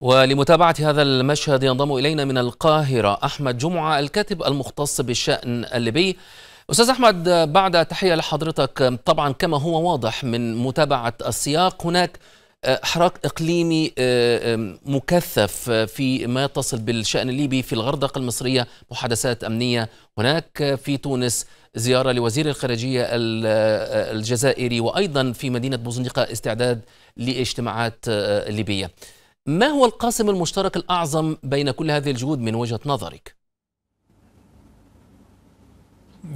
ولمتابعة هذا المشهد ينضم إلينا من القاهرة أحمد جمعة الكاتب المختص بالشأن الليبي أستاذ أحمد بعد تحية لحضرتك طبعا كما هو واضح من متابعة السياق هناك آه، حراك إقليمي آه، مكثف آه، في ما يتصل بالشأن الليبي في الغردقة المصرية محادثات أمنية هناك في تونس زيارة لوزير الخارجية الجزائري وأيضا في مدينة بوزنيقة استعداد لاجتماعات ليبية ما هو القاسم المشترك الأعظم بين كل هذه الجهود من وجهة نظرك؟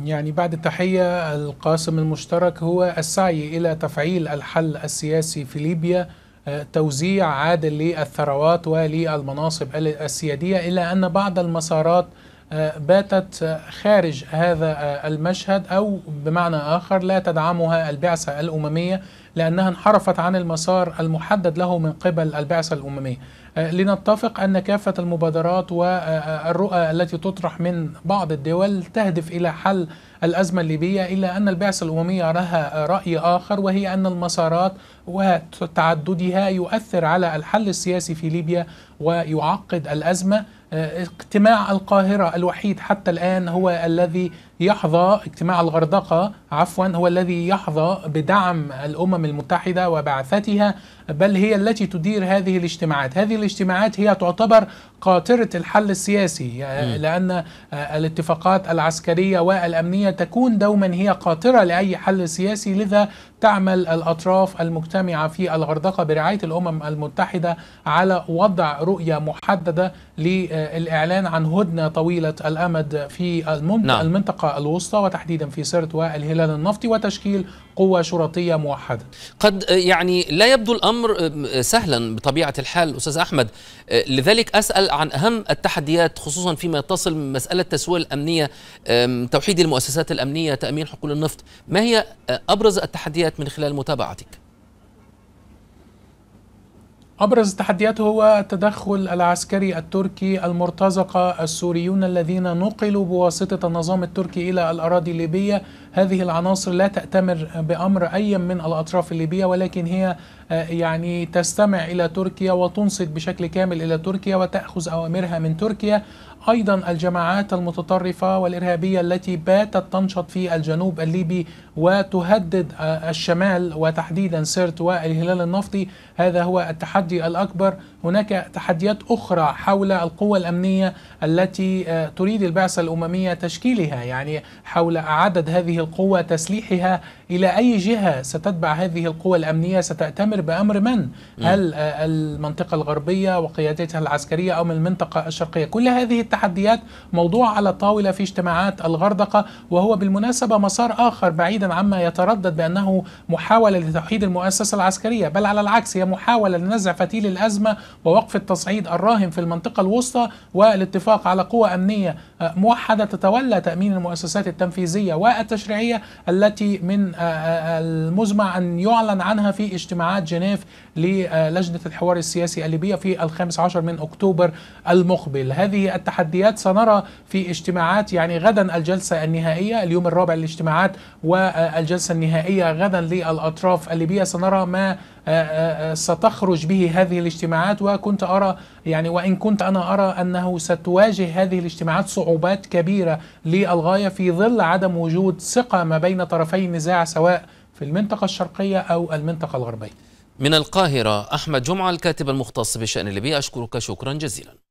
يعني بعد التحية القاسم المشترك هو السعي إلى تفعيل الحل السياسي في ليبيا آه، توزيع عادل للثروات وللمناصب السيادية إلا أن بعض المسارات آه، باتت خارج هذا آه، المشهد أو بمعنى آخر لا تدعمها البعثة الأممية لأنها انحرفت عن المسار المحدد له من قبل البعثة الأممية آه، لنتفق أن كافة المبادرات والرؤى التي تطرح من بعض الدول تهدف إلى حل الأزمة الليبية إلا أن البعثة الأممية لها رأي آخر وهي أن المسارات وتعددها يؤثر على الحل السياسي في ليبيا ويعقد الأزمة اجتماع القاهرة الوحيد حتى الآن هو الذي يحظى اجتماع الغردقة عفوا هو الذي يحظى بدعم الأمم المتحدة وبعثتها بل هي التي تدير هذه الاجتماعات هذه الاجتماعات هي تعتبر قاطرة الحل السياسي لأن آه، الاتفاقات العسكرية والأمنية تكون دوما هي قاطرة لأي حل سياسي لذا تعمل الأطراف المجتمعة في الغردقة برعاية الأمم المتحدة على وضع رؤية محددة للإعلان عن هدنة طويلة الأمد في المنطقة نعم. الوسطى وتحديدا في سرت والهلال النفطي وتشكيل قوه شرطيه موحده. قد آه، يعني لا يبدو الامر آه، آه، سهلا بطبيعه الحال استاذ احمد لذلك اسال عن اهم التحديات خصوصا فيما يتصل مساله التسويه الامنيه توحيد المؤسسات الامنيه تامين حقول النفط ما هي ابرز التحديات من خلال متابعتك؟ أبرز التحديات هو التدخل العسكري التركي المرتزقة السوريون الذين نقلوا بواسطة النظام التركي إلى الأراضي الليبية هذه العناصر لا تأتمر بأمر أي من الأطراف الليبية ولكن هي آه، يعني تستمع إلى تركيا وتنصت بشكل كامل إلى تركيا وتأخذ أوامرها من تركيا أيضا الجماعات المتطرفة والإرهابية التي باتت تنشط في الجنوب الليبي وتهدد الشمال وتحديدا سرت والهلال النفطي هذا هو التحدي الأكبر هناك تحديات أخرى حول القوى الأمنية التي آه، تريد البعثة الأممية تشكيلها يعني حول عدد هذه القوة تسليحها إلى أي جهة ستتبع هذه القوى الأمنية ستأتمر بأمر من هل آه، المنطقة الغربية وقيادتها العسكرية أو من المنطقة الشرقية كل هذه التحديات التحديات موضوع على الطاولة في اجتماعات الغردقة وهو بالمناسبة مسار آخر بعيدا عما يتردد بأنه محاولة لتوحيد المؤسسة العسكرية بل على العكس هي محاولة لنزع فتيل الأزمة ووقف التصعيد الراهن في المنطقة الوسطى والاتفاق على قوى أمنية موحدة تتولى تأمين المؤسسات التنفيذية والتشريعية التي من آه، آه، آه، المزمع أن يعلن عنها في اجتماعات جنيف للجنة الحوار السياسي الليبية في الخامس عشر من أكتوبر المقبل هذه التحديات التحديات سنرى في اجتماعات يعني غدا الجلسة النهائية اليوم الرابع للاجتماعات والجلسة النهائية غدا للأطراف الليبية سنرى ما آه، آه، آه، ستخرج به هذه الاجتماعات وكنت أرى يعني وإن كنت أنا أرى أنه ستواجه هذه الاجتماعات صعوبات كبيرة للغاية في ظل عدم وجود ثقة ما بين طرفي النزاع سواء في المنطقة الشرقية أو المنطقة الغربية من القاهرة أحمد جمعة الكاتب المختص بشأن الليبي أشكرك شكرا جزيلا